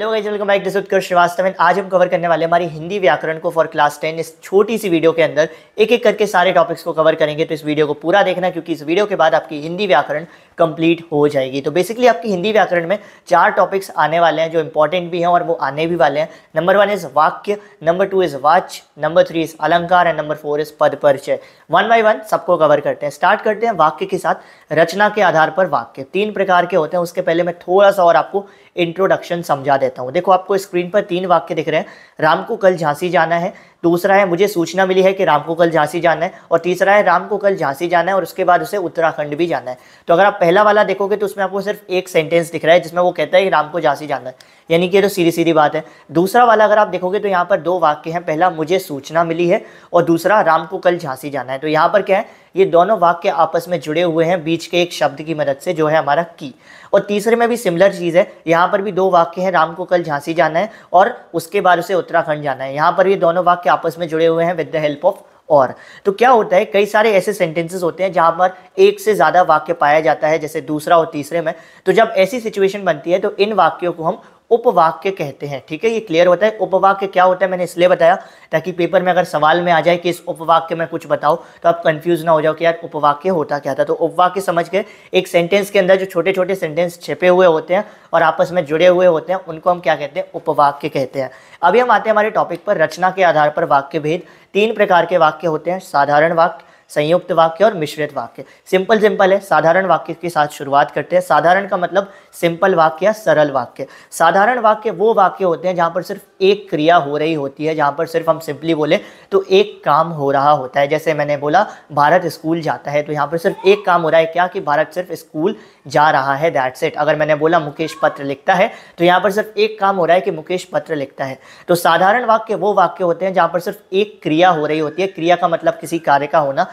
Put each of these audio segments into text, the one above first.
hello guys welcome back this Utkarsh Srivastava आज हम cover करने वाले हमारी हिंदी व्याकरण को फॉर क्लास टेन इस छोटी सी वीडियो के अंदर एक एक करके सारे टॉपिक्स को कवर करेंगे तो इस वीडियो को पूरा देखना क्योंकि इस वीडियो के बाद आपकी हिंदी व्याकरण कंप्लीट हो जाएगी तो बेसिकली आपकी हिंदी व्याकरण में चार टॉपिक्स आने वाले हैं जो इंपॉर्टेंट भी हैं और वो आने भी वाले हैं नंबर वन इज़ वाक्य नंबर टू इज़ वाच नंबर थ्री इज़ अलंकार एंड नंबर फोर इज़ पद परिचय वन बाई वन सबको कवर करते हैं स्टार्ट करते हैं वाक्य के साथ रचना के आधार पर वाक्य तीन प्रकार के होते हैं उसके पहले मैं थोड़ा सा और आपको इंट्रोडक्शन समझा देता हूँ देखो आपको स्क्रीन पर तीन वाक्य दिख रहे हैं राम को कल झांसी जाना है दूसरा है मुझे सूचना मिली है कि राम को कल झांसी जाना है और तीसरा है राम को कल झांसी जाना है और उसके बाद उसे उत्तराखंड भी जाना है तो अगर आप पहला वाला देखोगे तो उसमें आपको सिर्फ एक सेंटेंस दिख रहा है जिसमें वो कहता है कि राम को झांसी जाना है यानी कि ये तो सीधी सीधी बात है दूसरा वाला अगर आप देखोगे तो यहाँ पर दो वाक्य हैं पहला मुझे सूचना मिली है और दूसरा राम को कल झांसी जाना है तो यहाँ पर क्या है ये दोनों वाक्य आपस में जुड़े हुए हैं बीच के एक शब्द की मदद से जो है हमारा की और तीसरे में भी सिमिलर चीज़ है यहाँ पर भी दो वाक्य हैं राम को कल झांसी जाना है और उसके बाद उसे उत्तराखंड जाना है यहाँ पर ये दोनों वाक्य आपस में जुड़े हुए हैं विद द हेल्प ऑफ और तो क्या होता है कई सारे ऐसे सेंटेंसेस होते हैं जहां पर एक से ज़्यादा वाक्य पाया जाता है जैसे दूसरा और तीसरे में तो जब ऐसी सिचुएशन बनती है तो इन वाक्यों को हम उपवाक्य कहते हैं ठीक है ये क्लियर होता है उपवाक्य क्या होता है मैंने इसलिए बताया ताकि पेपर में अगर सवाल में आ जाए कि इस उपवाक्य में कुछ बताओ तो आप कंफ्यूज ना हो जाओ कि यार उपवाक्य होता क्या था तो उपवाक्य समझ के एक सेंटेंस के अंदर जो छोटे छोटे सेंटेंस छिपे हुए होते हैं और आपस में जुड़े हुए होते हैं उनको हम क्या कहते हैं उपवाक्य कहते हैं अभी हम आते हैं हमारे टॉपिक पर रचना के आधार पर वाक्य भेद तीन प्रकार के वाक्य होते हैं साधारण वाक्य संयुक्त वाक्य और मिश्रित वाक्य सिंपल सिंपल है साधारण वाक्य के साथ शुरुआत करते हैं साधारण का मतलब सिंपल वाक्य या सरल वाक्य साधारण वाक्य वो वाक्य होते हैं जहाँ पर सिर्फ एक क्रिया हो रही होती है जहाँ पर सिर्फ हम सिंपली बोले तो एक काम हो रहा होता है जैसे मैंने बोला भारत स्कूल जाता है तो यहाँ पर सिर्फ एक काम हो रहा है क्या कि भारत सिर्फ स्कूल जा रहा है दैट्स इट अगर मैंने बोला मुकेश पत्र लिखता है तो यहाँ पर सिर्फ एक काम हो रहा है कि मुकेश पत्र लिखता है तो साधारण वाक्य वो वाक्य होते हैं जहाँ पर सिर्फ एक क्रिया हो रही होती है क्रिया का मतलब किसी कार्य का होना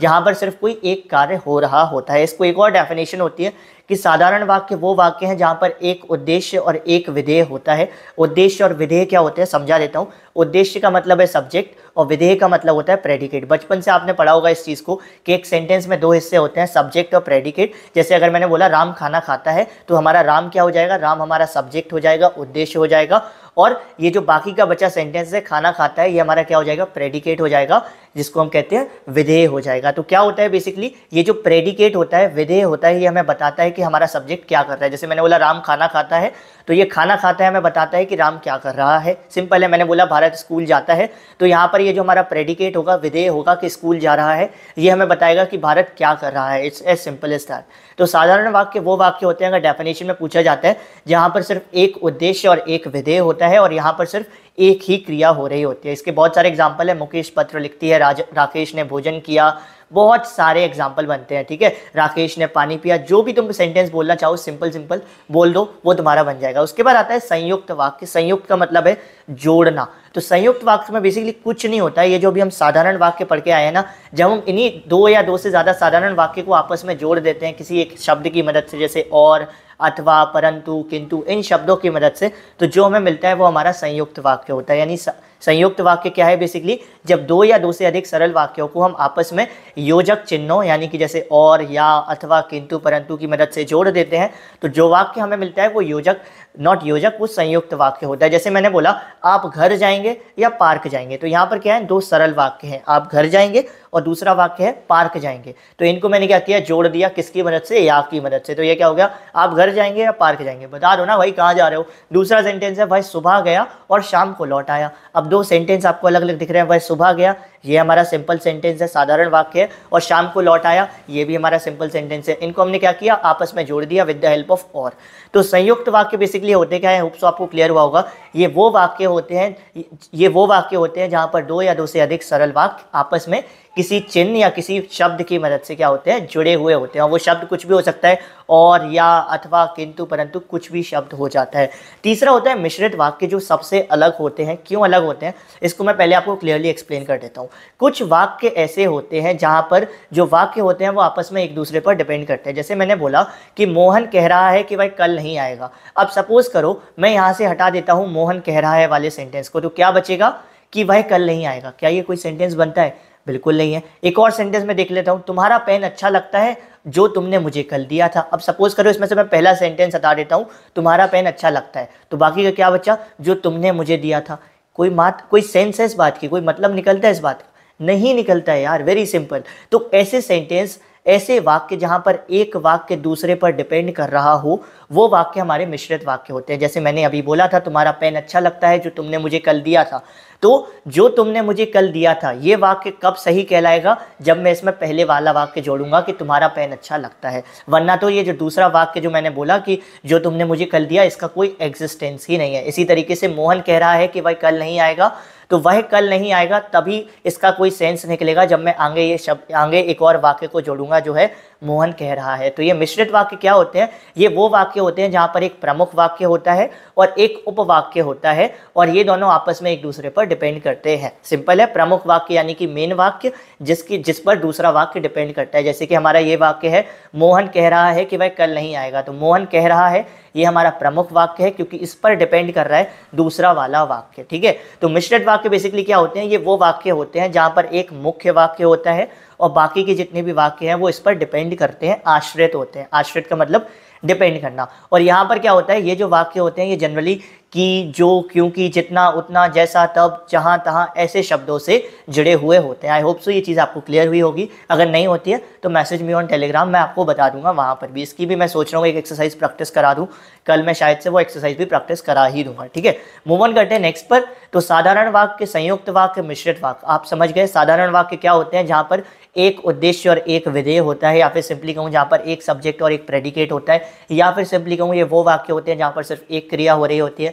जहाँ पर सिर्फ कोई एक कार्य हो रहा होता है इसको एक और डेफिनेशन होती है कि साधारण वाक्य वो वाक्य हैं जहाँ पर एक उद्देश्य और एक विधेय होता है उद्देश्य और विधेय क्या होते हैं समझा देता हूँ उद्देश्य का मतलब है सब्जेक्ट और विधेय का मतलब होता है प्रेडिकेट बचपन से आपने पढ़ा होगा इस चीज़ को कि एक सेंटेंस में दो हिस्से होते हैं सब्जेक्ट और प्रेडिकेट जैसे अगर मैंने बोला राम खाना खाता है तो हमारा राम क्या हो जाएगा राम हमारा सब्जेक्ट हो जाएगा उद्देश्य हो जाएगा और ये जो बाकी का बचा सेंटेंस है खाना खाता है ये हमारा क्या हो जाएगा प्रेडिकेट हो जाएगा जिसको हम कहते हैं विधेय हो जाएगा जाएगा तो क्या होता है बेसिकली ये जो प्रेडिकेट होता है विधेय होता है ये हमें बताता है कि हमारा सब्जेक्ट क्या कर रहा है जैसे मैंने बोला राम खाना खाता है तो ये खाना खाता है हमें बताता है कि राम क्या कर रहा है सिंपल है मैंने बोला भारत स्कूल जाता है तो यहाँ पर ये जो हमारा प्रेडिकेट होगा विधेय होगा कि स्कूल जा रहा है ये हमें बताएगा कि भारत क्या कर रहा है it's as simple as that तो साधारण वाक्य वो वाक्य होते हैं अगर डेफिनेशन में पूछा जाता है जहाँ पर सिर्फ एक उद्देश्य और एक विधेय होता है और यहाँ पर सिर्फ एक ही क्रिया हो रही होती है इसके बहुत सारे एग्जाम्पल है मुकेश पत्र लिखती है राकेश ने भोजन किया बहुत सारे एग्जाम्पल बनते हैं ठीक है राकेश ने पानी पिया जो भी तुम सेंटेंस बोलना चाहो सिंपल सिंपल बोल दो वो तुम्हारा बन जाएगा उसके बाद आता है संयुक्त वाक्य संयुक्त का मतलब है जोड़ना तो संयुक्त वाक्य में बेसिकली कुछ नहीं होता है ये जो भी हम साधारण वाक्य पढ़ के आए हैं ना जब हम इन्हीं दो या दो से ज़्यादा साधारण वाक्य को आपस में जोड़ देते हैं किसी एक शब्द की मदद से जैसे और अथवा परंतु किंतु इन शब्दों की मदद से तो जो हमें मिलता है वो हमारा संयुक्त वाक्य होता है यानी संयुक्त वाक्य क्या है बेसिकली जब दो या दो से अधिक सरल वाक्यों को हम आपस में योजक चिन्हों यानी कि जैसे और या अथवा किंतु परंतु की मदद से जोड़ देते हैं तो जो वाक्य हमें मिलता है वो योजक नॉट योजक वो संयुक्त वाक्य होता है जैसे मैंने बोला आप घर जाएंगे या पार्क जाएंगे तो यहाँ पर क्या है दो सरल वाक्य हैं आप घर जाएंगे और दूसरा वाक्य है पार्क जाएंगे तो इनको मैंने क्या किया जोड़ दिया किसकी मदद से या की मदद से तो ये क्या हो गया आप घर जाएंगे या पार्क जाएंगे बता दो ना भाई कहाँ जा रहे हो दूसरा सेंटेंस है भाई सुबह गया और शाम को लौट आया अब दो सेंटेंस आपको अलग अलग दिख रहे हैं भाई सुबह गया ये हमारा सिंपल सेंटेंस है साधारण वाक्य है और शाम को लौट आया ये भी हमारा सिंपल सेंटेंस है इनको हमने क्या किया आपस में जोड़ दिया विद द हेल्प ऑफ और तो संयुक्त वाक्य बेसिकली होते क्या है होप्स आपको क्लियर हुआ होगा ये वो वाक्य होते हैं ये वो वाक्य होते हैं जहाँ पर दो या दो से अधिक सरल वाक्य आपस में किसी चिन्ह या किसी शब्द की मदद से क्या होते हैं जुड़े हुए होते हैं वो शब्द कुछ भी हो सकता है और या अथवा किंतु परंतु कुछ भी शब्द हो जाता है तीसरा होता है मिश्रित वाक्य जो सबसे अलग होते हैं क्यों अलग होते हैं इसको मैं पहले आपको क्लियरली एक्सप्लेन कर देता हूँ हूँ कुछ वाक्य ऐसे होते हैं जहाँ पर जो वाक्य होते हैं वो आपस में एक दूसरे पर डिपेंड करते हैं जैसे मैंने बोला कि मोहन कह रहा है कि भाई कल नहीं आएगा अब सपोज़ करो मैं यहाँ से हटा देता हूँ मोहन कह रहा है वाले सेंटेंस को तो क्या बचेगा कि वह कल नहीं आएगा क्या ये कोई सेंटेंस बनता है बिल्कुल नहीं है एक और सेंटेंस में देख लेता हूँ तुम्हारा पेन अच्छा लगता है जो तुमने मुझे कल दिया था अब सपोज करो इसमें से मैं पहला सेंटेंस हटा देता हूँ तुम्हारा पेन अच्छा लगता है तो बाकी का क्या बच्चा जो तुमने मुझे दिया था कोई बात कोई सेंस है इस बात की कोई मतलब निकलता है इस बात का नहीं निकलता है यार वेरी सिंपल तो ऐसे सेंटेंस ऐसे वाक्य जहाँ पर एक वाक्य दूसरे पर डिपेंड कर रहा हो वो वाक्य हमारे मिश्रित वाक्य होते हैं जैसे मैंने अभी बोला था तुम्हारा पेन अच्छा लगता है जो तुमने मुझे कल दिया था तो जो तुमने मुझे कल दिया था ये वाक्य कब सही कहलाएगा जब मैं इसमें पहले वाला वाक्य जोड़ूंगा कि तुम्हारा पेन अच्छा लगता है वरना तो ये जो दूसरा वाक्य जो मैंने बोला कि जो तुमने मुझे कल दिया इसका कोई एग्जिस्टेंस ही नहीं है इसी तरीके से मोहन कह रहा है कि भाई कल नहीं आएगा तो वह कल नहीं आएगा तभी इसका कोई सेंस निकलेगा जब मैं आगे ये शब्द आगे एक और वाक्य को जोड़ूंगा जो है मोहन कह रहा है तो ये मिश्रित वाक्य क्या होते हैं ये वो वाक्य होते हैं जहाँ पर एक प्रमुख वाक्य होता है और एक उपवाक्य होता है और ये दोनों आपस में एक दूसरे पर डिपेंड करते हैं सिंपल है प्रमुख वाक्य यानी कि मेन वाक्य जिसकी जिस पर दूसरा वाक्य डिपेंड करता है जैसे कि हमारा ये वाक्य है मोहन कह रहा है कि वह कल नहीं आएगा तो मोहन कह रहा है ये हमारा प्रमुख वाक्य है क्योंकि इस पर डिपेंड कर रहा है दूसरा वाला वाक्य ठीक है तो मिश्रित वाक्य बेसिकली क्या होते हैं ये वो वाक्य होते हैं जहाँ पर एक मुख्य वाक्य होता है और बाकी के जितने भी वाक्य हैं वो इस पर डिपेंड करते हैं आश्रित होते हैं आश्रित का मतलब डिपेंड करना और यहाँ पर क्या होता है ये जो वाक्य होते हैं ये जनरली कि जो क्योंकि जितना उतना जैसा तब जहाँ तहाँ ऐसे शब्दों से जुड़े हुए होते हैं आई होप सो ये चीज़ आपको क्लियर हुई होगी अगर नहीं होती है तो मैसेज मी ऑन टेलीग्राम मैं आपको बता दूंगा वहाँ पर भी इसकी भी मैं सोच रहा हूँ एक एक्सरसाइज प्रैक्टिस करा दूँ कल मैं शायद से वो एक्सरसाइज भी प्रैक्टिस करा ही दूंगा ठीक है मूव ऑन करते हैं नेक्स्ट पर तो साधारण वाक्य संयुक्त वाक्य मिश्रित वाक्य आप समझ गए साधारण वाक्य क्या होते हैं जहाँ पर एक उद्देश्य और एक विधेय होता है या फिर सिंपली कहूँ जहाँ पर एक सब्जेक्ट और एक प्रेडिकेट होता है या फिर सिंपली कहूँ ये वो वाक्य होते हैं जहाँ पर सिर्फ एक क्रिया हो रही होती है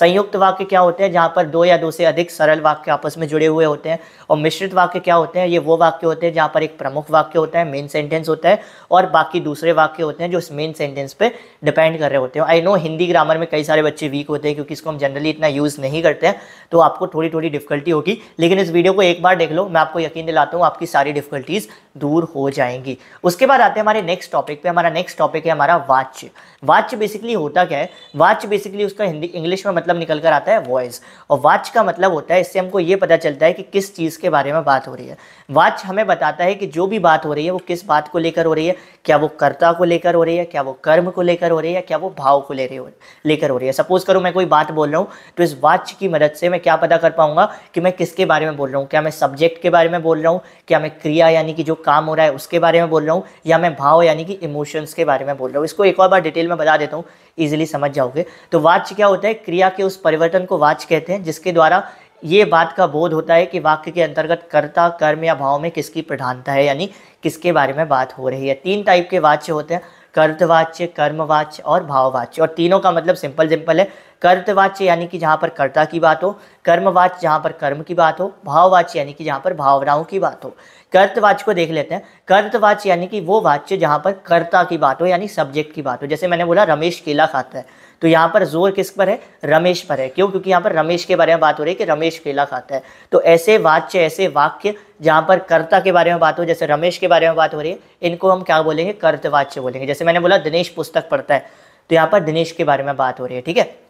संयुक्त वाक्य क्या होते हैं जहाँ पर दो या दो से अधिक सरल वाक्य आपस में जुड़े हुए होते हैं और मिश्रित वाक्य क्या होते हैं ये वो वाक्य होते हैं जहाँ पर एक प्रमुख वाक्य होता है मेन सेंटेंस होता है और बाकी दूसरे वाक्य होते हैं जो इस मेन सेंटेंस पर डिपेंड कर रहे होते हैं आई नो हिंदी ग्रामर में कई सारे बच्चे वीक होते हैं क्योंकि इसको हम जनरली इतना यूज़ नहीं करते हैं तो आपको थोड़ी थोड़ी डिफिकल्टी होगी लेकिन इस वीडियो को एक बार देख लो मैं आपको यकीन दिलाता हूँ आपकी सारी डिफिकल्टीज़ दूर हो जाएंगी उसके बाद आते हैं हमारे नेक्स्ट टॉपिक पे हमारा नेक्स्ट टॉपिक है हमारा वाच्य वाच्य बेसिकली होता क्या है वाच्य बेसिकली उसका हिंदी इंग्लिश में मतलब मतलब निकल कर आता है वॉइस और वाच का मतलब होता है इससे हमको ये पता चलता है कि किस चीज़ के बारे में बात हो रही है वाच हमें बताता है कि जो भी बात हो रही है वो किस बात को लेकर हो रही है क्या वो कर्ता को लेकर हो रही है क्या वो कर्म को लेकर हो रही है क्या वो भाव को ले रही हो लेकर हो रही है सपोज करो मैं कोई बात बोल रहा हूँ तो इस वाच्य की मदद से मैं क्या पता कर पाऊंगा कि मैं किसके बारे में बोल रहा हूँ क्या मैं सब्जेक्ट के बारे में बोल रहा हूँ क्या मैं क्रिया यानी कि जो काम हो रहा है उसके बारे में बोल रहा हूँ या मैं भाव यानी कि इमोशंस के बारे में बोल रहा हूँ इसको एक और बार डिटेल में बता देता हूँ ईजिली समझ जाओगे तो वाच्य क्या होता है क्रिया के उस परिवर्तन को वाच कहते हैं जिसके द्वारा ये बात का बोध होता है कि वाक्य के अंतर्गत कर्ता कर्म या भाव में किसकी प्रधानता है यानी किसके बारे में बात हो रही है तीन टाइप के वाच्य होते हैं कर्तवाच्य कर्मवाच्य और भाववाच्य और तीनों का मतलब सिंपल सिंपल है कर्तवाच्य यानी कि जहाँ पर कर्ता की बात हो कर्मवाच्य जहाँ पर कर्म की बात हो भाववाच्य यानी कि जहाँ पर भावनाओं की बात हो कर्तवाच को देख लेते हैं कर्तवाच यानी कि वो वाच्य जहाँ पर कर्ता की बात हो यानी सब्जेक्ट की बात हो जैसे मैंने बोला रमेश केला खाता है तो यहाँ पर जोर किस पर है रमेश पर है क्यों क्योंकि यहाँ पर रमेश के बारे में बात हो रही है कि रमेश केला खाता है तो ऐसे वाच्य ऐसे वाक्य जहाँ पर कर्ता के बारे में बात हो जैसे रमेश के बारे में बात हो रही है इनको हम क्या बोलेंगे कर्तवाच्य बोलेंगे जैसे मैंने बोला दिनेश पुस्तक पढ़ता है तो यहाँ पर दिनेश के बारे में बात हो रही है ठीक है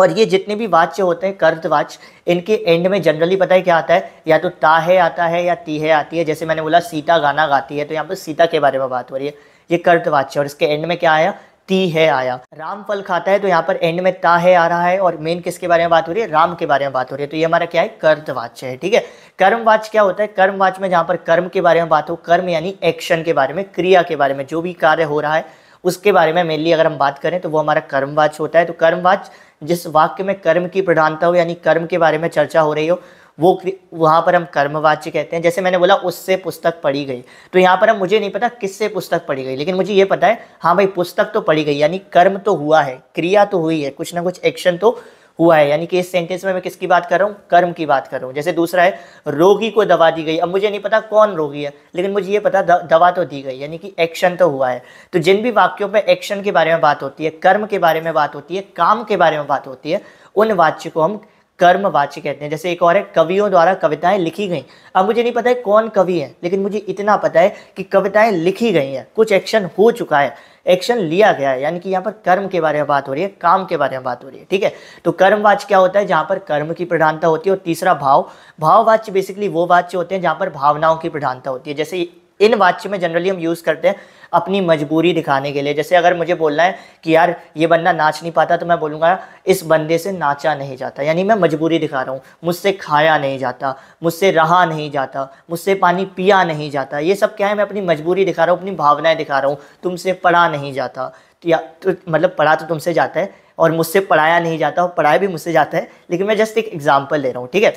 और ये जितने भी वाच्य होते हैं कर्द वाच इनके एंड में जनरली पता है क्या आता है या तो ताहे आता है या तीहे आती है जैसे मैंने बोला सीता गाना गाती है तो यहाँ पर सीता के बारे में बात हो रही है ये कर्द वाच्य और इसके एंड में क्या आया ती है आया राम फल खाता है तो यहाँ पर एंड में ता है आ रहा है और मेन किसके बारे में बात हो रही है राम के बारे में बात हो रही है तो ये हमारा क्या है कर्तवाच्य है ठीक है कर्मवाच्य क्या होता है कर्मवाच्य में जहाँ पर कर्म के बारे में बात हो कर्म यानी एक्शन के बारे में क्रिया के बारे में जो भी कार्य हो रहा है उसके बारे में मेनली अगर हम बात करें तो वो हमारा कर्मवाच होता है तो कर्मवाच जिस वाक्य में कर्म की प्रधानता हो यानी कर्म के बारे में चर्चा हो रही हो वो वहाँ पर हम कर्मवाच्य कहते हैं जैसे मैंने बोला उससे पुस्तक पढ़ी गई तो यहाँ पर हम मुझे नहीं पता किससे पुस्तक पढ़ी गई लेकिन मुझे ये पता है हाँ भाई पुस्तक तो पढ़ी गई यानी कर्म तो हुआ है क्रिया तो हुई है कुछ ना कुछ एक्शन तो हुआ है यानी कि इस सेंटेंस में मैं किसकी बात कर रहा हूँ कर्म की बात कर रहा हूँ जैसे दूसरा है रोगी को दवा दी गई अब मुझे नहीं पता कौन रोगी है लेकिन मुझे ये पता दवा तो दी गई यानी कि एक्शन तो हुआ है तो जिन भी वाक्यों में एक्शन के बारे में बात होती है कर्म के बारे में बात होती है काम के बारे में बात होती है उन वाच्य को हम कर्मवाची कहते हैं जैसे एक और है कवियों द्वारा कविताएं लिखी गई अब मुझे नहीं पता है कौन कवि है लेकिन मुझे इतना पता है कि कविताएं लिखी गई हैं कुछ एक्शन हो चुका है एक्शन लिया गया है यानी कि यहाँ पर कर्म के बारे में बात हो रही है काम के बारे में बात हो रही है ठीक है तो कर्मवाच क्या होता है जहाँ पर कर्म की प्रधानता होती है और तीसरा भाव भाववाच्य बेसिकली वो वाच्य होते हैं जहाँ पर भावनाओं की प्रधानता होती है जैसे इन वाच्य में जनरली हम यूज़ करते हैं अपनी मजबूरी दिखाने के लिए जैसे अगर मुझे बोलना है कि यार ये बंदा नाच नहीं पाता तो मैं बोलूँगा इस बंदे से नाचा नहीं जाता यानी मैं मजबूरी दिखा रहा हूँ मुझसे खाया नहीं जाता मुझसे रहा नहीं जाता मुझसे पानी पिया नहीं जाता ये सब क्या है मैं अपनी मजबूरी दिखा रहा हूँ अपनी भावनाएँ दिखा रहा हूँ तुमसे पढ़ा नहीं जाता या तो मतलब पढ़ा तो तुमसे जाता है और मुझसे पढ़ाया नहीं जाता और पढ़ाया भी मुझसे जाता है लेकिन मैं जस्ट एक एग्जाम्पल ले रहा हूँ ठीक है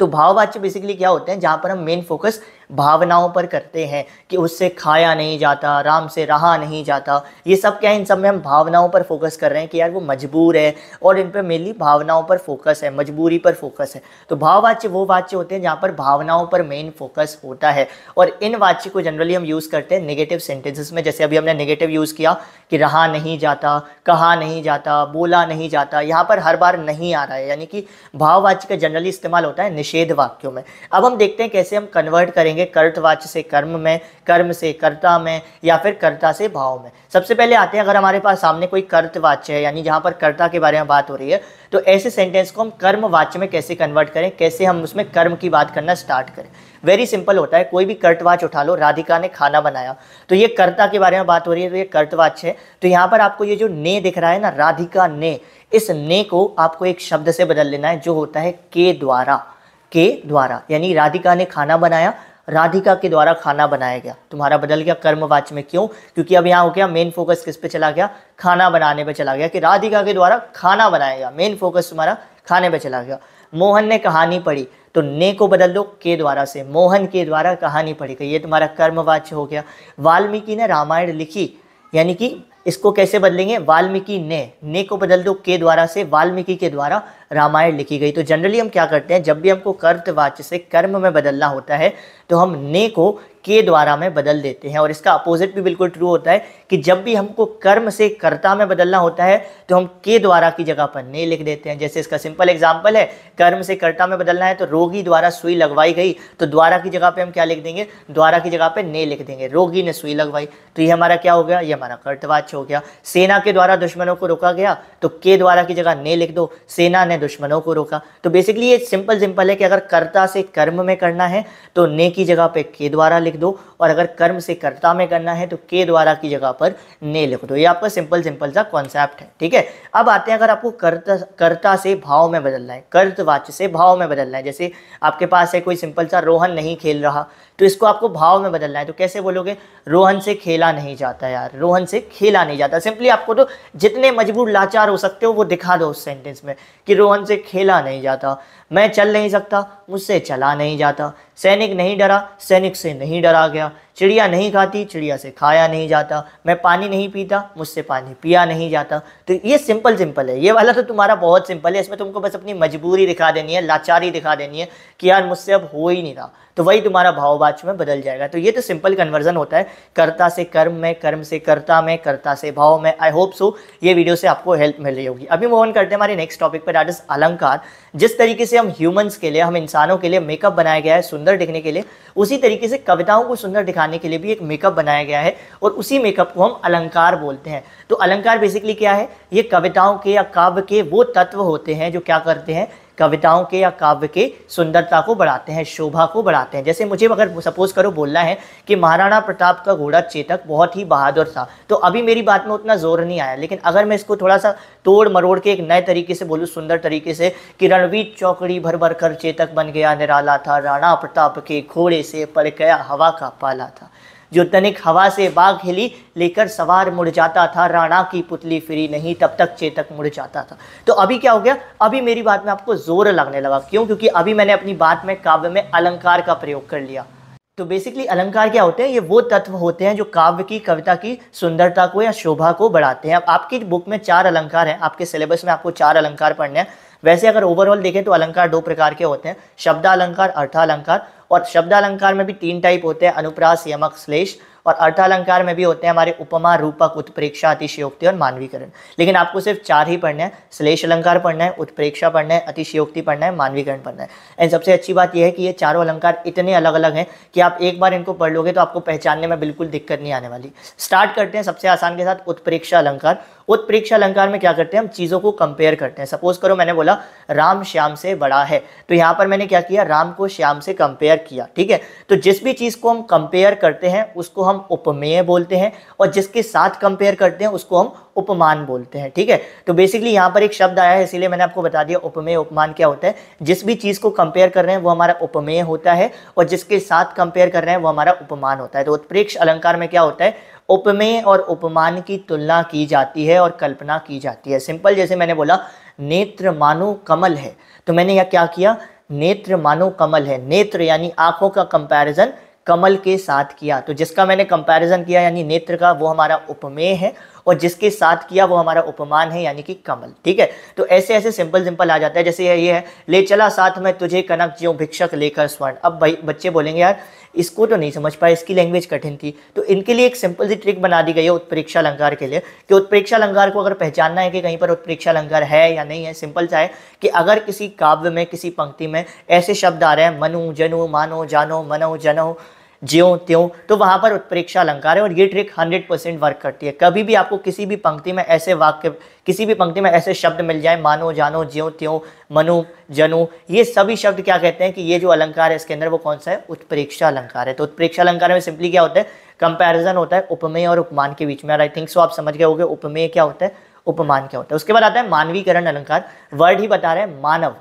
तो भाववाच्य बेसिकली क्या होते हैं जहाँ पर हम मेन फोकस भावनाओं पर करते हैं कि उससे खाया नहीं जाता आराम से रहा नहीं जाता ये सब क्या है इन सब में हम भावनाओं पर फोकस कर रहे हैं कि यार वो मजबूर है और इन पर मेनली भावनाओं पर फोकस है मजबूरी पर फोकस है तो भाव वाच्य वो वाच्य होते हैं जहाँ पर भावनाओं पर मेन फोकस होता है और इन वाच्य को जनरली हम यूज़ करते हैं नेगेटिव सेंटेंसेस में जैसे अभी हमने नेगेटिव यूज़ किया कि रहा नहीं जाता कहा नहीं जाता बोला नहीं जाता यहाँ पर हर बार नहीं आ रहा है यानी कि भाववाच्य का जनरली इस्तेमाल होता है निषेध वाक्यों में अब हम देखते हैं कैसे हम कन्वर्ट करेंगे जाएंगे कर्तवाच से कर्म में कर्म से कर्ता में या फिर कर्ता से भाव में सबसे पहले आते हैं अगर हमारे पास सामने कोई कर्तवाच्य है यानी जहाँ पर कर्ता के बारे में बात हो रही है तो ऐसे सेंटेंस को हम कर्म वाच्य में कैसे कन्वर्ट करें कैसे हम उसमें कर्म की बात करना स्टार्ट करें वेरी सिंपल होता है कोई भी कर्तवाच उठा लो राधिका ने खाना बनाया तो ये कर्ता के बारे में बात हो रही है तो ये कर्तवाच है तो यहाँ पर आपको ये जो ने दिख रहा है ना राधिका ने इस ने को आपको एक शब्द से बदल लेना है जो होता है के द्वारा के द्वारा यानी राधिका ने खाना बनाया राधिका के द्वारा खाना बनाया गया तुम्हारा बदल गया कर्मवाच में क्यों क्योंकि अब यहाँ हो गया मेन फोकस किस पे चला गया खाना बनाने पे चला गया कि राधिका के द्वारा खाना बनाया गया मेन फोकस तुम्हारा खाने पे चला गया मोहन ने कहानी पढ़ी तो ने को बदल दो के द्वारा से मोहन के द्वारा कहानी पढ़ी गई ये तुम्हारा कर्मवाच हो गया वाल्मीकि ने रामायण लिखी यानी कि इसको कैसे बदलेंगे वाल्मीकि ने ने को बदल दो के द्वारा से वाल्मीकि के द्वारा रामायण लिखी गई तो जनरली हम क्या करते हैं जब भी हमको कर्तवाच्य से कर्म में बदलना होता है तो हम ने को के द्वारा में बदल देते हैं और इसका अपोजिट भी बिल्कुल ट्रू होता है कि जब भी हमको कर्म से कर्ता में बदलना होता है तो हम के द्वारा की जगह पर ने लिख देते हैं जैसे इसका सिंपल एग्जाम्पल है कर्म से कर्ता में बदलना है तो रोगी द्वारा सुई लगवाई गई तो द्वारा की जगह पर हम क्या लिख देंगे द्वारा की जगह पर ने लिख देंगे रोगी ने सुई लगवाई तो ये हमारा क्या हो गया ये हमारा कर्तवाच्य हो गया सेना के द्वारा दुश्मनों को रोका गया तो के द्वारा की जगह ने लिख दो सेना ने दुश्मनों को रोका तो बेसिकली ये सिंपल सिंपल है कि अगर कर्ता से कर्म में करना है तो ने की जगह पे के द्वारा लिख दो और अगर कर्म से कर्ता में करना है तो के द्वारा की जगह पर ने लिख दो ये आपका सिंपल सिंपल सा कॉन्सेप्ट है ठीक है अब आते हैं अगर आपको कर्ता कर्ता से भाव में बदलना है कर्तवाच्य से भाव में बदलना है जैसे आपके पास है कोई सिंपल सा रोहन नहीं खेल रहा तो इसको आपको भाव में बदलना है तो कैसे बोलोगे रोहन से खेला नहीं जाता यार रोहन से खेला नहीं जाता सिंपली आपको तो जितने मजबूर लाचार हो सकते हो वो दिखा दो उस सेंटेंस में कि रोहन मोहन से खेला नहीं जाता मैं चल नहीं सकता मुझसे चला नहीं जाता सैनिक नहीं डरा सैनिक से नहीं डरा गया चिड़िया नहीं खाती चिड़िया से खाया नहीं जाता मैं पानी नहीं पीता मुझसे पानी पिया नहीं जाता तो ये सिंपल सिंपल है ये वाला तो तुम्हारा बहुत सिंपल है इसमें तुमको बस अपनी मजबूरी दिखा देनी है लाचारी दिखा देनी है कि यार मुझसे अब हो ही नहीं रहा तो वही तुम्हारा भाववाच में बदल जाएगा तो ये तो सिंपल कन्वर्जन होता है कर्ता से कर्म में कर्म से कर्ता में कर्ता से भाव में आई होप सो ये वीडियो से आपको हेल्प मिल रही होगी अभी मोहन करते हैं हमारे नेक्स्ट टॉपिक पर आर्टिस्ट अलंकार जिस तरीके से हम ह्यूमंस के लिए हम इंसानों के लिए मेकअप बनाया गया है सुंदर दिखने के लिए उसी तरीके से कविताओं को सुंदर दिखाने के लिए भी एक मेकअप बनाया गया है और उसी मेकअप को हम अलंकार बोलते हैं तो अलंकार बेसिकली क्या है ये कविताओं के या काव्य के वो तत्व होते हैं जो क्या करते हैं कविताओं के या काव्य के सुंदरता को बढ़ाते हैं शोभा को बढ़ाते हैं जैसे मुझे अगर सपोज करो बोलना है कि महाराणा प्रताप का घोड़ा चेतक बहुत ही बहादुर था तो अभी मेरी बात में उतना जोर नहीं आया लेकिन अगर मैं इसको थोड़ा सा तोड़ मरोड़ के एक नए तरीके से बोलूँ सुंदर तरीके से कि रणवीर चौकड़ी भर भर कर चेतक बन गया निराला था राणा प्रताप के घोड़े से पड़ गया हवा का पाला था जो तनिक हवा से बाघ हिली लेकर सवार मुड़ जाता था राणा की पुतली फिरी नहीं तब तक चेतक मुड़ जाता था तो अभी क्या हो गया अभी मेरी बात में आपको जोर लगने लगा क्यों क्योंकि अभी मैंने अपनी बात में काव्य में अलंकार का प्रयोग कर लिया तो बेसिकली अलंकार क्या होते हैं ये वो तत्व होते हैं जो काव्य की कविता की सुंदरता को या शोभा को बढ़ाते हैं अब आपकी बुक में चार अलंकार हैं आपके सिलेबस में आपको चार अलंकार पढ़ने हैं वैसे अगर ओवरऑल देखें तो अलंकार दो प्रकार के होते हैं शब्द अलंकार अर्थालंकार और अलंकार में भी तीन टाइप होते हैं अनुप्रास यमक श्लेष और अर्थालंकार में भी होते हैं हमारे उपमा रूपक उत्प्रेक्षा अतिशयोक्ति और मानवीकरण लेकिन आपको सिर्फ चार ही पढ़ना है श्लेष अलंकार पढ़ना है उत्प्रेक्षा पढ़ना है अतिशयोक्ति पढ़ना है मानवीकरण पढ़ना है एंड सबसे अच्छी बात यह है कि ये चारों अलंकार इतने अलग अलग हैं कि आप एक बार इनको पढ़ लोगे तो आपको पहचानने में बिल्कुल दिक्कत नहीं आने वाली स्टार्ट करते हैं सबसे आसान के साथ उत्प्रेक्षा अलंकार उत्प्रेक्षा अलंकार में क्या करते हैं हम चीज़ों को कंपेयर करते हैं सपोज करो मैंने बोला राम श्याम से बड़ा है तो यहाँ पर मैंने क्या किया राम को श्याम से कंपेयर किया ठीक है तो जिस भी चीज़ को हम कंपेयर करते हैं उसको हम हम उपमेय बोलते हैं और जिसके साथ कंपेयर करते हैं उसको हम उपमान बोलते हैं ठीक है तो बेसिकली यहाँ पर एक शब्द आया है इसीलिए मैंने आपको बता दिया उपमेय उपमान क्या होता है जिस भी चीज़ को कंपेयर कर रहे हैं वो हमारा उपमेय होता है और जिसके साथ कंपेयर कर रहे हैं वो हमारा उपमान होता है तो उत्प्रेक्ष अलंकार में क्या होता है उपमेय और उपमान की तुलना की जाती है और कल्पना की जाती है सिंपल जैसे मैंने बोला नेत्र मानो कमल है तो मैंने यह क्या किया नेत्र मानो कमल है नेत्र यानी आंखों का कंपैरिजन कमल के साथ किया तो जिसका मैंने कंपैरिजन किया यानी नेत्र का वो हमारा उपमेय है और जिसके साथ किया वो हमारा उपमान है यानी कि कमल ठीक है तो ऐसे ऐसे सिंपल सिंपल आ जाता है जैसे ये है ले चला साथ में तुझे कनक ज्यो भिक्षक लेकर स्वर्ण अब भाई बच्चे बोलेंगे यार इसको तो नहीं समझ पाए इसकी लैंग्वेज कठिन थी तो इनके लिए एक सिंपल सी ट्रिक बना दी गई है उत्प्रेक्षा अलंकार के लिए कि उत्प्रेक्षा अलंकार को अगर पहचानना है कि कहीं पर उत्प्रेक्षा अलंकार है या नहीं है सिंपल सा है कि अगर किसी काव्य में किसी पंक्ति में ऐसे शब्द आ रहे हैं मनु जनु मानो जानो मनो जनो ज्यो त्यों तो वहाँ पर उत्प्रेक्षा अलंकार है और ये ट्रिक हंड्रेड परसेंट वर्क करती है कभी भी आपको किसी भी पंक्ति में ऐसे वाक्य किसी भी पंक्ति में ऐसे शब्द मिल जाए मानो जानो ज्यो त्यों मनु जनु ये सभी शब्द क्या कहते हैं कि ये जो अलंकार है इसके अंदर वो कौन सा है उत्प्रेक्षा अलंकार है तो उत्प्रेक्षा अलंकार में सिंपली क्या होता है कंपेरिजन होता है उपमेय और उपमान के बीच में और आई थिंक सो आप समझ गए हो उपमेय क्या होता है उपमान क्या होता है उसके बाद आता है मानवीकरण अलंकार वर्ड ही बता रहे हैं मानव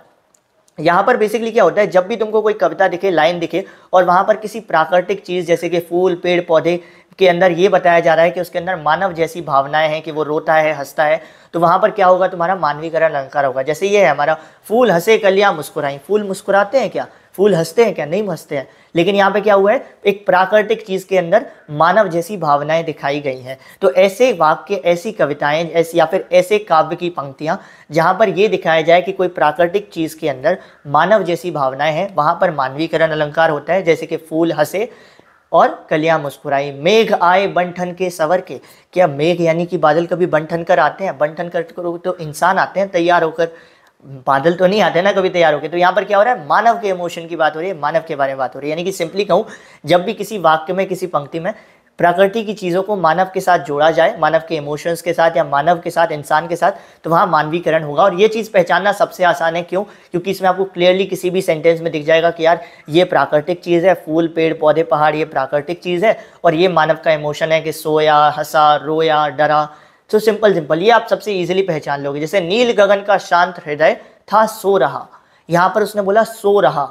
यहाँ पर बेसिकली क्या होता है जब भी तुमको कोई कविता दिखे लाइन दिखे और वहाँ पर किसी प्राकृतिक चीज़ जैसे कि फूल पेड़ पौधे के अंदर ये बताया जा रहा है कि उसके अंदर मानव जैसी भावनाएं हैं कि वो रोता है हंसता है तो वहाँ पर क्या होगा तुम्हारा मानवीकरण अलंकार होगा जैसे ये है हमारा फूल हंसे कलियाँ मुस्कुराई फूल मुस्कुराते हैं क्या फूल हंसते हैं क्या नहीं हंसते हैं लेकिन यहाँ पे क्या हुआ है एक प्राकृतिक चीज़ के अंदर मानव जैसी भावनाएं दिखाई गई हैं तो ऐसे वाक्य ऐसी कविताएं ऐसी या फिर ऐसे काव्य की पंक्तियां जहां पर ये दिखाया जाए कि कोई प्राकृतिक चीज़ के अंदर मानव जैसी भावनाएं हैं वहां पर मानवीकरण अलंकार होता है जैसे कि फूल हंसे और कलिया मुस्कुराई मेघ आए बंठन के सवर के क्या मेघ यानी कि बादल कभी बंठन कर आते हैं बंठन कर तो इंसान आते हैं तैयार होकर बादल तो नहीं आते ना कभी तैयार होकर तो यहाँ पर क्या हो रहा है मानव के इमोशन की बात हो रही है मानव के बारे में बात हो रही है यानी कि सिंपली कहूँ जब भी किसी वाक्य में किसी पंक्ति में प्रकृति की चीज़ों को मानव के साथ जोड़ा जाए मानव के इमोशंस के साथ या मानव के साथ इंसान के साथ तो वहाँ मानवीकरण होगा और ये चीज़ पहचानना सबसे आसान है क्यों क्योंकि इसमें आपको क्लियरली किसी भी सेंटेंस में दिख जाएगा कि यार ये प्राकृतिक चीज़ है फूल पेड़ पौधे पहाड़ ये प्राकृतिक चीज़ है और ये मानव का इमोशन है कि सोया हंसा रोया डरा सो सिंपल सिंपल ये आप सबसे ईजिली पहचान लोगे जैसे नील गगन का शांत हृदय था सो रहा यहाँ पर उसने बोला सो रहा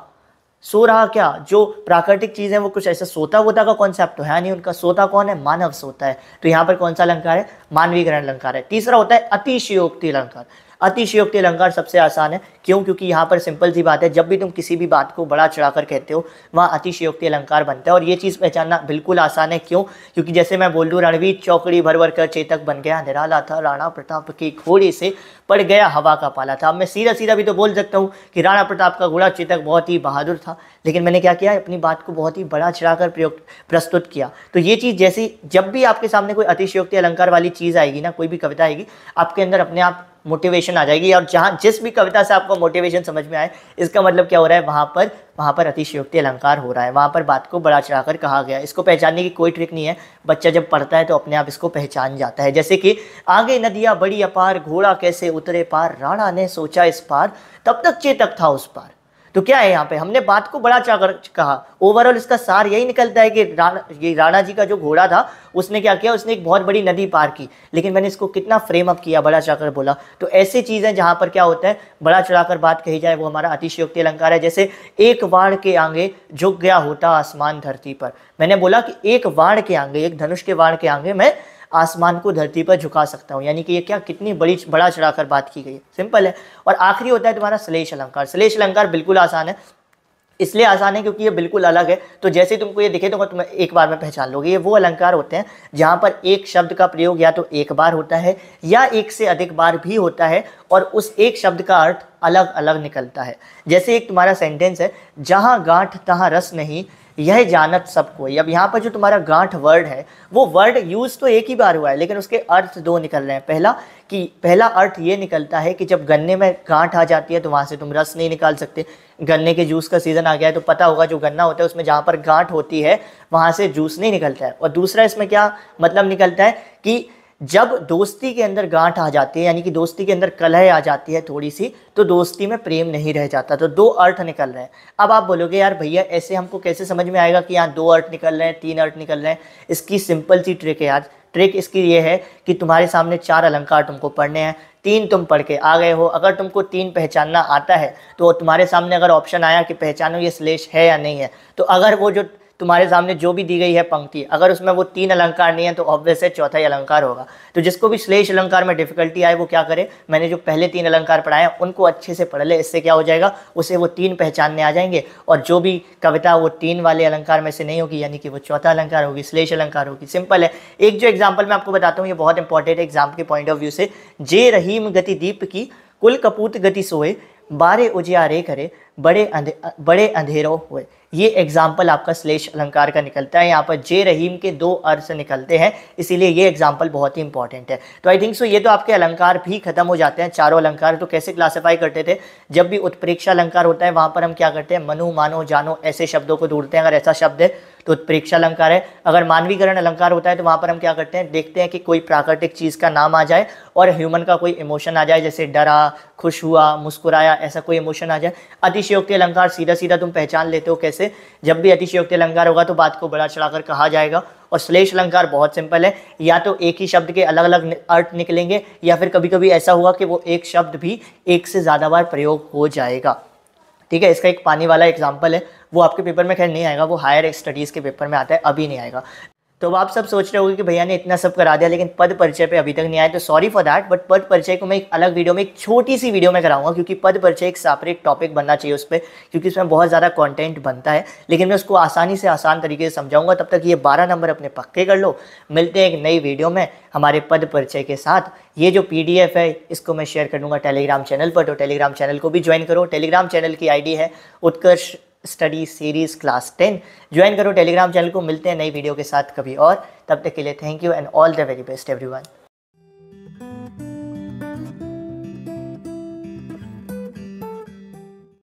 सो रहा क्या जो प्राकृतिक चीज़ है वो कुछ ऐसा सोता वोता का कॉन्सेप्ट तो है नहीं उनका सोता कौन है मानव सोता है तो यहाँ पर कौन सा अलंकार है मानवीकरण अलंकार है तीसरा होता है अतिशयोक्ति अलंकार अतिशयोक्ति अलंकार सबसे आसान है क्यों क्योंकि यहाँ पर सिंपल सी बात है जब भी तुम किसी भी बात को बड़ा चढ़ाकर कहते हो वहाँ अतिशयोक्ति अलंकार बनता है और ये चीज़ पहचानना बिल्कुल आसान है क्यों क्योंकि जैसे मैं बोल दूँ रणवीर चौकड़ी भर भर कर चेतक बन गया निराला था राणा प्रताप की घोड़े से पड़ गया हवा का पाला था अब मैं सीधा सीधा भी तो बोल सकता हूँ कि राणा प्रताप का घोड़ा चेतक बहुत ही बहादुर था लेकिन मैंने क्या किया अपनी बात को बहुत ही बड़ा चढ़ाकर प्रयोग प्रस्तुत किया तो ये चीज़ जैसी जब भी आपके सामने कोई अतिशयोक्ति अलंकार वाली चीज़ आएगी ना कोई भी कविता आएगी आपके अंदर अपने आप मोटिवेशन आ जाएगी और जहाँ जिस भी कविता से आपको मोटिवेशन समझ में आए इसका मतलब क्या हो रहा है वहाँ पर वहाँ पर अतिशयोक्ति अलंकार हो रहा है वहाँ पर बात को बड़ा चढ़ाकर कहा गया इसको पहचानने की कोई ट्रिक नहीं है बच्चा जब पढ़ता है तो अपने आप इसको पहचान जाता है जैसे कि आगे नदियाँ बड़ी अपार घोड़ा कैसे उतरे पार राणा ने सोचा इस पार तब तक चेतक था उस पार तो क्या है यहाँ पे हमने बात को बड़ा चाकर कहा ओवरऑल इसका सार यही निकलता है कि राणा ये राणा जी का जो घोड़ा था उसने क्या किया उसने एक बहुत बड़ी नदी पार की लेकिन मैंने इसको कितना फ्रेम अप किया बड़ा चाकर बोला तो ऐसी चीज़ें जहाँ पर क्या होता है बड़ा चढ़ाकर बात कही जाए वो हमारा अतिशयोक्ति अलंकार है जैसे एक वाण के आगे झुक गया होता आसमान धरती पर मैंने बोला कि एक वाण के आगे एक धनुष के वाण के आगे मैं आसमान को धरती पर झुका सकता हूँ यानी कि ये क्या कितनी बड़ी बड़ा चढ़ाकर बात की गई है सिंपल है और आखिरी होता है तुम्हारा श्लेष अलंकार श्लेष अलंकार बिल्कुल आसान है इसलिए आसान है क्योंकि ये बिल्कुल अलग है तो जैसे तुमको ये दिखे तो तुम एक बार में पहचान लोगे ये वो अलंकार होते हैं जहाँ पर एक शब्द का प्रयोग या तो एक बार होता है या एक से अधिक बार भी होता है और उस एक शब्द का अर्थ अलग अलग निकलता है जैसे एक तुम्हारा सेंटेंस है जहाँ गांठ तहाँ रस नहीं यह जानत सब कोई अब यहाँ पर जो तुम्हारा गांठ वर्ड है वो वर्ड यूज़ तो एक ही बार हुआ है लेकिन उसके अर्थ दो निकल रहे हैं पहला कि पहला अर्थ ये निकलता है कि जब गन्ने में गांठ आ जाती है तो वहाँ से तुम रस नहीं निकाल सकते गन्ने के जूस का सीज़न आ गया है तो पता होगा जो गन्ना होता है उसमें जहाँ पर गांठ होती है वहाँ से जूस नहीं निकलता है और दूसरा इसमें क्या मतलब निकलता है कि जब दोस्ती के अंदर गांठ आ जाती है यानी कि दोस्ती के अंदर कलह आ जाती है थोड़ी सी तो दोस्ती में प्रेम नहीं रह जाता तो दो अर्थ निकल रहे हैं अब आप बोलोगे यार भैया ऐसे हमको कैसे समझ में आएगा कि यहाँ दो अर्थ निकल रहे हैं तीन अर्थ निकल रहे हैं इसकी सिंपल सी ट्रिक है यार ट्रिक इसकी ये है कि तुम्हारे सामने चार अलंकार तुमको पढ़ने हैं तीन तुम पढ़ के आ गए हो अगर तुमको तीन पहचानना आता है तो तुम्हारे सामने अगर ऑप्शन आया कि पहचानो ये श्लेष है या नहीं है तो अगर वो जो तुम्हारे सामने जो भी दी गई है पंक्ति अगर उसमें वो तीन अलंकार नहीं है तो ऑब्वियस है चौथा ही अलंकार होगा तो जिसको भी श्लेष अलंकार में डिफिकल्टी आए वो क्या करे मैंने जो पहले तीन अलंकार पढ़ाए हैं उनको अच्छे से पढ़ ले इससे क्या हो जाएगा उसे वो तीन पहचानने आ जाएंगे और जो भी कविता वो तीन वाले अलंकार में से नहीं होगी यानी कि वो चौथा अलंकार होगी श्लेष अलंकार होगी सिंपल है एक जो एग्जाम्पल मैं आपको बताता हूँ ये बहुत इंपॉर्टेंट है एग्जाम्पल के पॉइंट ऑफ व्यू से जे रहीम गति दीप की कुल कपूत गति सोए बारे उजियारे करे बड़े अंधे बड़े अंधेरों हुए ये एग्जाम्पल आपका श्लेष अलंकार का निकलता है यहाँ पर जे रहीम के दो अर्थ निकलते हैं इसीलिए ये एग्जाम्पल बहुत ही इंपॉर्टेंट है तो आई थिंक सो ये तो आपके अलंकार भी खत्म हो जाते हैं चारों अलंकार तो कैसे क्लासीफाई करते थे जब भी उत्प्रेक्षा अलंकार होता है वहाँ पर हम क्या करते हैं मनु मानो जानो ऐसे शब्दों को ढूंढते हैं अगर ऐसा शब्द है तो उत्प्रेक्षा अलंकार है अगर मानवीकरण अलंकार होता है तो वहाँ पर हम क्या करते हैं देखते हैं कि कोई प्राकृतिक चीज़ का नाम आ जाए और ह्यूमन का कोई इमोशन आ जाए जैसे डरा खुश हुआ मुस्कुराया ऐसा कोई इमोशन आ जाए अतिशयोक्ति अलंकार सीधा सीधा तुम पहचान लेते हो कैसे जब भी अतिशयोक्ति अलंकार होगा तो बात को बड़ा चढ़ाकर कहा जाएगा और श्लेष अलंकार बहुत सिंपल है या तो एक ही शब्द के अलग अलग अर्थ निकलेंगे या फिर कभी कभी ऐसा हुआ कि वो एक शब्द भी एक से ज़्यादा बार प्रयोग हो जाएगा ठीक है इसका एक पानी वाला एग्जाम्पल है वो आपके पेपर में खैर नहीं आएगा वो हायर स्टडीज़ के पेपर में आता है अभी नहीं आएगा तो अब आप सब सोच रहे होगे कि भैया ने इतना सब करा दिया लेकिन पद परिचय पे अभी तक नहीं आए तो सॉरी फॉर दैट बट पद परिचय को मैं एक अलग वीडियो में एक छोटी सी वीडियो में कराऊंगा क्योंकि पद परिचय एक सेपरेट टॉपिक बनना चाहिए उस पर क्योंकि उसमें बहुत ज़्यादा कॉन्टेंट बनता है लेकिन मैं उसको आसानी से आसान तरीके से समझाऊंगा तब तक ये बारह नंबर अपने पक्के कर लो मिलते हैं एक नई वीडियो में हमारे पद परिचय के साथ ये जो पी है इसको मैं शेयर कर दूँगा टेलीग्राम चैनल पर तो टेलीग्राम चैनल को भी ज्वाइन करो टेलीग्राम चैनल की आई है Utkarsh study series class ten join करो टेलीग्राम चैनल को मिलते हैं नई वीडियो के साथ कभी और तब तक के लिए thank you and all the very best everyone